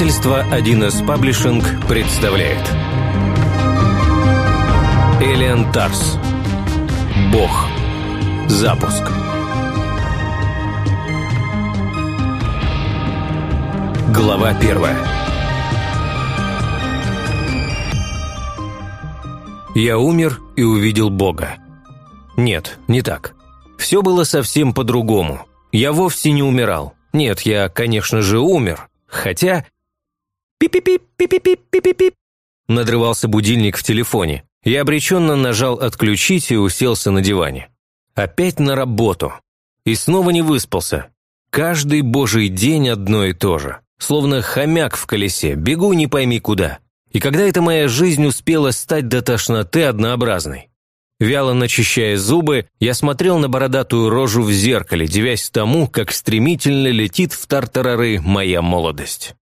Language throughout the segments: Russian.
Издательство 1С Паблишинг представляет Элиан Тарс Бог Запуск Глава первая Я умер и увидел Бога. Нет, не так. Все было совсем по-другому. Я вовсе не умирал. Нет, я, конечно же, умер. Хотя «Пип-пип-пип-пип-пип-пип-пип». Надрывался будильник в телефоне. Я обреченно нажал «отключить» и уселся на диване. Опять на работу. И снова не выспался. Каждый божий день одно и то же. Словно хомяк в колесе, бегу не пойми куда. И когда эта моя жизнь успела стать до тошноты однообразной? Вяло начищая зубы, я смотрел на бородатую рожу в зеркале, девясь тому, как стремительно летит в тартарары моя молодость.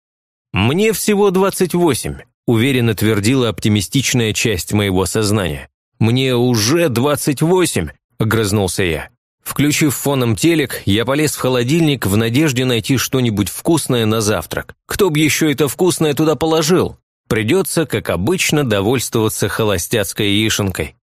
«Мне всего 28», – уверенно твердила оптимистичная часть моего сознания. «Мне уже 28», – огрызнулся я. Включив фоном телек, я полез в холодильник в надежде найти что-нибудь вкусное на завтрак. Кто бы еще это вкусное туда положил? Придется, как обычно, довольствоваться холостяцкой яишенкой.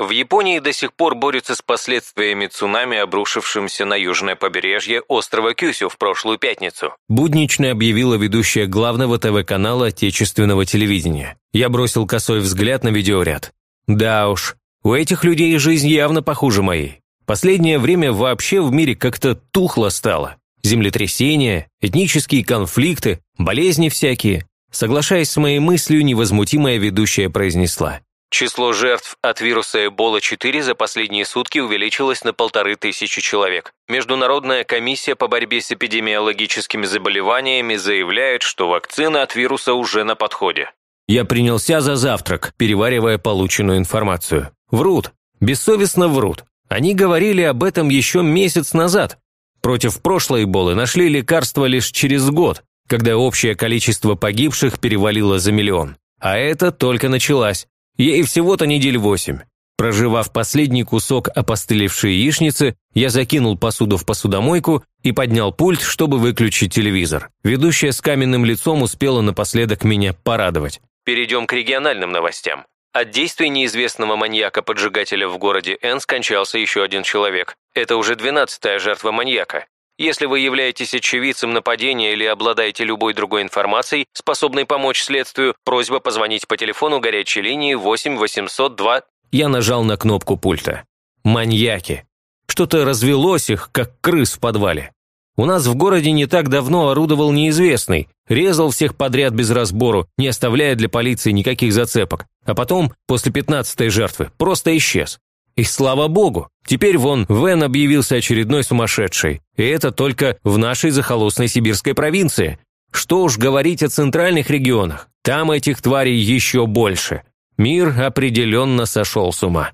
В Японии до сих пор борются с последствиями цунами, обрушившимся на южное побережье острова Кюсю в прошлую пятницу. Буднично объявила ведущая главного ТВ-канала отечественного телевидения. Я бросил косой взгляд на видеоряд. Да уж, у этих людей жизнь явно похуже моей. Последнее время вообще в мире как-то тухло стало. Землетрясения, этнические конфликты, болезни всякие. Соглашаясь с моей мыслью, невозмутимая ведущая произнесла. Число жертв от вируса Эбола-4 за последние сутки увеличилось на полторы тысячи человек. Международная комиссия по борьбе с эпидемиологическими заболеваниями заявляет, что вакцина от вируса уже на подходе. Я принялся за завтрак, переваривая полученную информацию. Врут. Бессовестно врут. Они говорили об этом еще месяц назад. Против прошлой Эболы нашли лекарство лишь через год, когда общее количество погибших перевалило за миллион. А это только началась. Ей всего-то недель восемь. Проживав последний кусок опостылевшей яичницы, я закинул посуду в посудомойку и поднял пульт, чтобы выключить телевизор. Ведущая с каменным лицом успела напоследок меня порадовать. Перейдем к региональным новостям. От действий неизвестного маньяка-поджигателя в городе Н скончался еще один человек. Это уже двенадцатая жертва маньяка. Если вы являетесь очевидцем нападения или обладаете любой другой информацией, способной помочь следствию, просьба позвонить по телефону горячей линии 8 802. Я нажал на кнопку пульта. Маньяки. Что-то развелось их, как крыс в подвале. У нас в городе не так давно орудовал неизвестный, резал всех подряд без разбору, не оставляя для полиции никаких зацепок, а потом, после пятнадцатой жертвы, просто исчез. И слава богу, теперь вон Вен объявился очередной сумасшедший. И это только в нашей захолустной сибирской провинции. Что уж говорить о центральных регионах, там этих тварей еще больше. Мир определенно сошел с ума.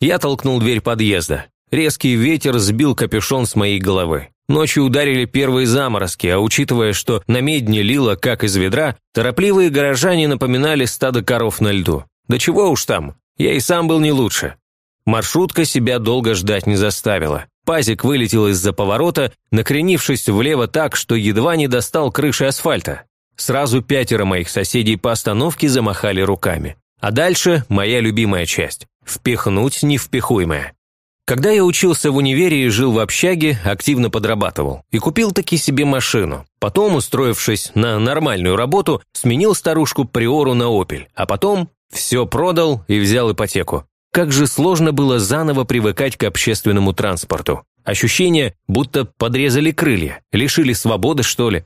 Я толкнул дверь подъезда. Резкий ветер сбил капюшон с моей головы. Ночью ударили первые заморозки, а учитывая, что на медне лило, как из ведра, торопливые горожане напоминали стадо коров на льду. Да чего уж там, я и сам был не лучше. Маршрутка себя долго ждать не заставила. Пазик вылетел из-за поворота, накренившись влево так, что едва не достал крыши асфальта. Сразу пятеро моих соседей по остановке замахали руками. А дальше моя любимая часть – впихнуть невпихуемое. Когда я учился в универе и жил в общаге, активно подрабатывал. И купил таки себе машину. Потом, устроившись на нормальную работу, сменил старушку Приору на «Опель». А потом все продал и взял ипотеку. Как же сложно было заново привыкать к общественному транспорту. Ощущение, будто подрезали крылья, лишили свободы, что ли.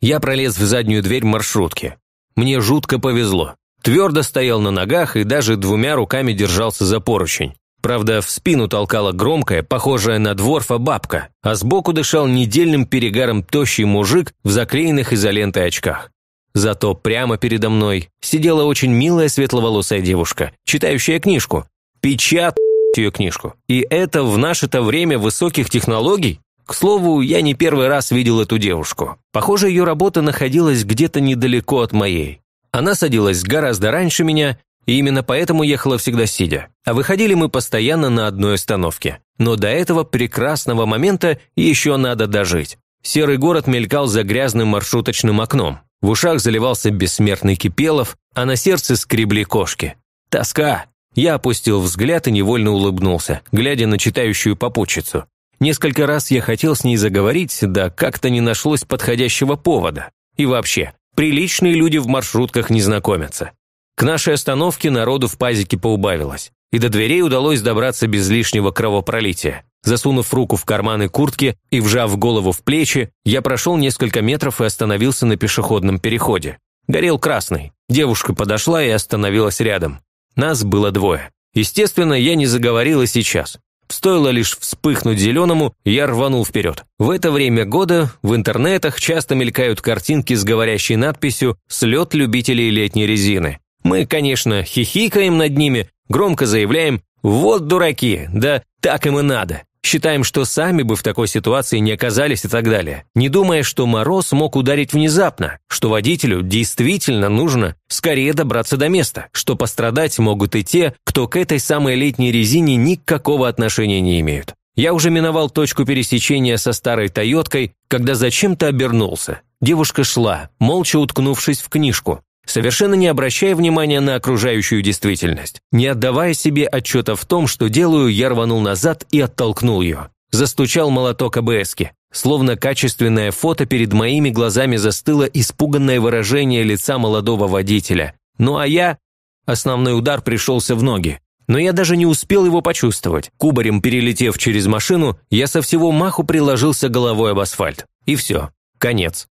Я пролез в заднюю дверь маршрутки. Мне жутко повезло. Твердо стоял на ногах и даже двумя руками держался за поручень. Правда, в спину толкала громкая, похожая на дворфа бабка, а сбоку дышал недельным перегаром тощий мужик в заклеенных изолентой очках. Зато прямо передо мной сидела очень милая светловолосая девушка, читающая книжку, Печатать ее книжку. И это в наше-то время высоких технологий? К слову, я не первый раз видел эту девушку. Похоже, ее работа находилась где-то недалеко от моей. Она садилась гораздо раньше меня, и именно поэтому ехала всегда сидя. А выходили мы постоянно на одной остановке. Но до этого прекрасного момента еще надо дожить. Серый город мелькал за грязным маршруточным окном. В ушах заливался бессмертный Кипелов, а на сердце скребли кошки. Тоска. Я опустил взгляд и невольно улыбнулся, глядя на читающую попутчицу. Несколько раз я хотел с ней заговорить, да как-то не нашлось подходящего повода. И вообще, приличные люди в маршрутках не знакомятся. К нашей остановке народу в пазике поубавилось, и до дверей удалось добраться без лишнего кровопролития. Засунув руку в карманы куртки и вжав голову в плечи, я прошел несколько метров и остановился на пешеходном переходе. Горел красный. Девушка подошла и остановилась рядом. Нас было двое. Естественно, я не заговорила сейчас. Стоило лишь вспыхнуть зеленому, я рванул вперед. В это время года в интернетах часто мелькают картинки с говорящей надписью «Слет любителей летней резины». Мы, конечно, хихикаем над ними, громко заявляем «Вот дураки, да так им и надо». Считаем, что сами бы в такой ситуации не оказались и так далее, не думая, что мороз мог ударить внезапно, что водителю действительно нужно скорее добраться до места, что пострадать могут и те, кто к этой самой летней резине никакого отношения не имеют. Я уже миновал точку пересечения со старой «Тойоткой», когда зачем-то обернулся. Девушка шла, молча уткнувшись в книжку, совершенно не обращая внимания на окружающую действительность. Не отдавая себе отчета в том, что делаю, я рванул назад и оттолкнул ее. Застучал молоток АБСки. Словно качественное фото перед моими глазами застыло испуганное выражение лица молодого водителя. Ну а я... Основной удар пришелся в ноги. Но я даже не успел его почувствовать. Кубарем перелетев через машину, я со всего маху приложился головой об асфальт. И все. Конец.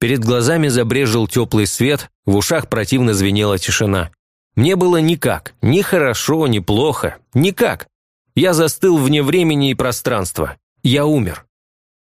Перед глазами забрежил теплый свет, в ушах противно звенела тишина. Мне было никак, ни хорошо, ни плохо, никак. Я застыл вне времени и пространства. Я умер.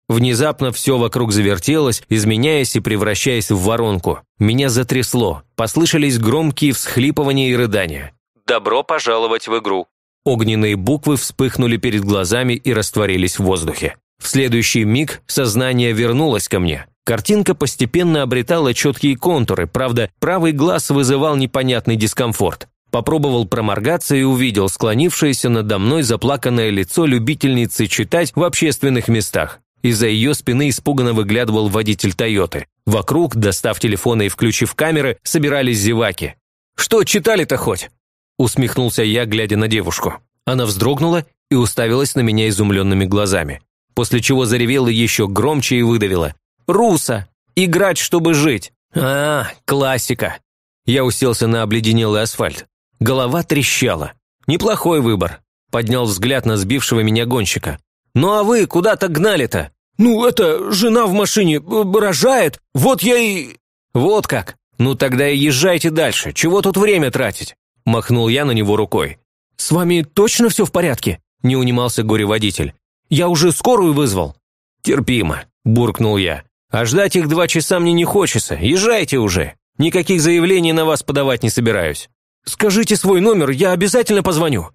Внезапно все вокруг завертелось, изменяясь и превращаясь в воронку. Меня затрясло, послышались громкие всхлипывания и рыдания. «Добро пожаловать в игру!» Огненные буквы вспыхнули перед глазами и растворились в воздухе. В следующий миг сознание вернулось ко мне. Картинка постепенно обретала четкие контуры, правда, правый глаз вызывал непонятный дискомфорт. Попробовал проморгаться и увидел склонившееся надо мной заплаканное лицо любительницы читать в общественных местах. Из-за ее спины испуганно выглядывал водитель «Тойоты». Вокруг, достав телефоны и включив камеры, собирались зеваки. «Что читали-то хоть?» усмехнулся я, глядя на девушку. Она вздрогнула и уставилась на меня изумленными глазами, после чего заревела еще громче и выдавила. Руса. Играть, чтобы жить. А, классика. Я уселся на обледенелый асфальт. Голова трещала. Неплохой выбор. Поднял взгляд на сбившего меня гонщика. Ну а вы куда-то гнали-то? Ну это, жена в машине э, рожает, вот я и... Вот как. Ну тогда и езжайте дальше, чего тут время тратить? Махнул я на него рукой. «С вами точно все в порядке?» – не унимался горе-водитель. «Я уже скорую вызвал». «Терпимо», – буркнул я. А ждать их два часа мне не хочется. Езжайте уже. Никаких заявлений на вас подавать не собираюсь. Скажите свой номер, я обязательно позвоню».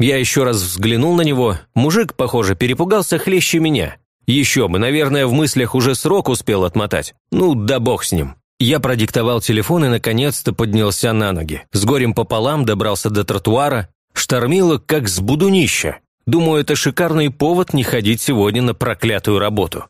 Я еще раз взглянул на него. Мужик, похоже, перепугался хлеще меня. Еще бы, наверное, в мыслях уже срок успел отмотать. Ну, да бог с ним. Я продиктовал телефон и, наконец-то, поднялся на ноги. С горем пополам добрался до тротуара. Штормило, как с будунища. Думаю, это шикарный повод не ходить сегодня на проклятую работу.